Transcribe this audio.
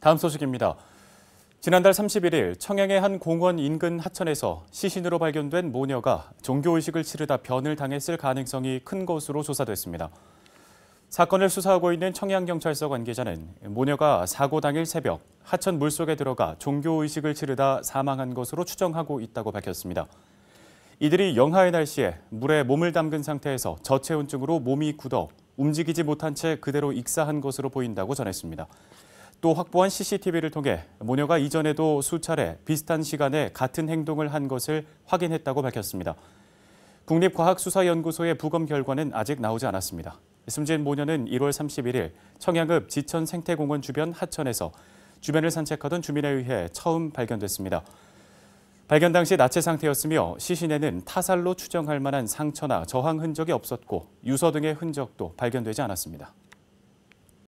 다음 소식입니다. 지난달 31일 청양의 한 공원 인근 하천에서 시신으로 발견된 모녀가 종교의식을 치르다 변을 당했을 가능성이 큰 것으로 조사됐습니다. 사건을 수사하고 있는 청양경찰서 관계자는 모녀가 사고 당일 새벽 하천 물속에 들어가 종교의식을 치르다 사망한 것으로 추정하고 있다고 밝혔습니다. 이들이 영하의 날씨에 물에 몸을 담근 상태에서 저체온증으로 몸이 굳어 움직이지 못한 채 그대로 익사한 것으로 보인다고 전했습니다. 또 확보한 CCTV를 통해 모녀가 이전에도 수차례 비슷한 시간에 같은 행동을 한 것을 확인했다고 밝혔습니다. 국립과학수사연구소의 부검 결과는 아직 나오지 않았습니다. 숨진 모녀는 1월 31일 청양읍 지천 생태공원 주변 하천에서 주변을 산책하던 주민에 의해 처음 발견됐습니다. 발견 당시 나체 상태였으며 시신에는 타살로 추정할 만한 상처나 저항 흔적이 없었고 유서 등의 흔적도 발견되지 않았습니다.